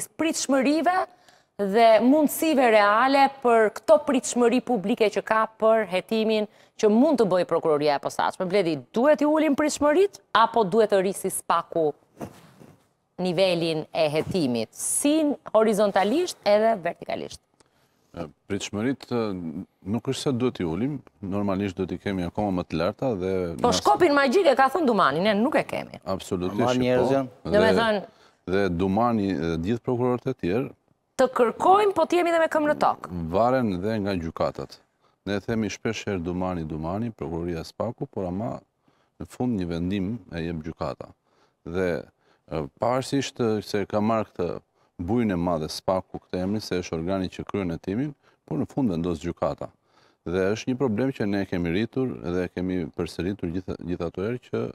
pritëshmërive dhe mundësive reale për këto pritëshmëri publike që ka për hetimin që mund të bëjë prokuroria e posaqme. Bledi, duhet i ullin pritëshmërit apo duhet të rrisi spaku nivelin e hetimit, sin horizontalisht edhe vertikalisht? Pritëshmërit nuk është se duhet i ullim, normalisht duhet i kemi e koma më të larta dhe... Po shkopin magjike ka thënë dumanin, ne nuk e kemi. Absolutisht, po. Në me thënë, dhe dumani gjithë prokurorët e tjerë të kërkojnë, po të jemi dhe me këmë në tokë. Varen dhe nga gjukatat. Ne themi shpesher dumani, dumani, prokuroria spaku, por ama në fund një vendim e jem gjukata. Dhe parësisht se ka marrë këtë bujnë e madhe spaku këtë emri, se është organi që kryen e timin, por në fund vendos gjukata. Dhe është një problem që ne kemi rritur dhe kemi përseritur gjitha të erë që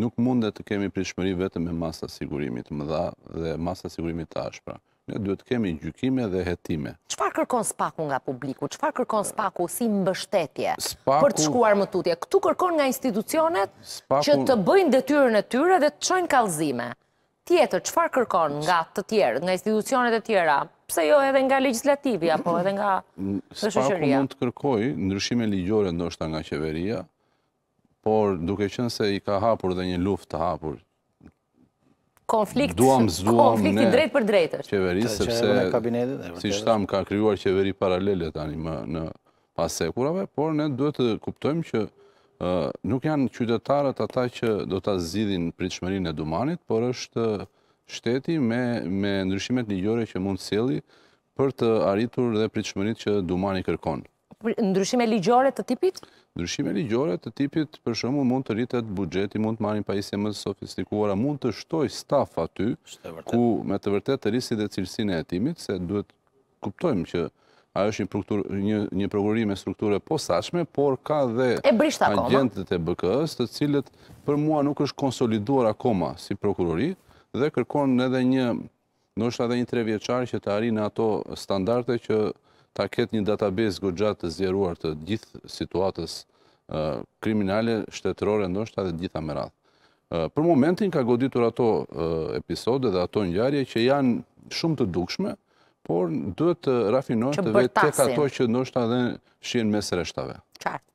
nuk mundet të kemi prishmëri vetëm me masa sigurimit më dha dhe masa sigurimit të ashpra. Ne duhet kemi gjykime dhe hetime. Qëfar kërkon spaku nga publiku? Qëfar kërkon spaku si mbështetje për të shkuar më tutje? Këtu kërkon nga institucionet që të bëjnë dhe tyrën e tyre dhe të qojnë kalzime. Tjetër, qëfar kërkon nga të tjerë, nga institucionet e tjera? Pse jo edhe nga legislativi, apo edhe nga të shëshëria? Spaku mund të kërkoj ndryshime ligjore ndoshta nga qeveria, por duke qënë se i ka hapur dhe një luft të hapur, konflikt drejt për drejtës. Qeverisë, sepse, si shtam, ka kryuar qeveri paralele tani në pasekurave, por ne duhet të kuptojmë që nuk janë qytetarët ata që do të zidhin pritëshmërin e dumanit, por është shteti me ndryshimet një gjore që mund të sili për të arritur dhe pritëshmërit që dumani kërkonë ndryshime ligjore të tipit? Ndryshime ligjore të tipit, për shumë mund të rritet bugjeti, mund të marim pajisje më sofistikuara, mund të shtoj staf aty, ku me të vërtet të rrisi dhe cilësin e etimit, se duhet kuptojmë që ajo është një prokurim e strukture posashme, por ka dhe agentet e BKS, të cilët për mua nuk është konsoliduar akoma si prokurori, dhe kërkon edhe një, nështë edhe një tre vjeqarë që të arinë ato standarte që ta ketë një database gëgjatë të zjeruar të gjithë situatës kriminale, shtetërore, ndoshta dhe gjitha më radhë. Për momentin ka goditur ato episode dhe ato njarje që janë shumë të dukshme, por duhet të rafinojnë të vetë të katoj që ndoshta dhe shien mes reshtave. Qartë.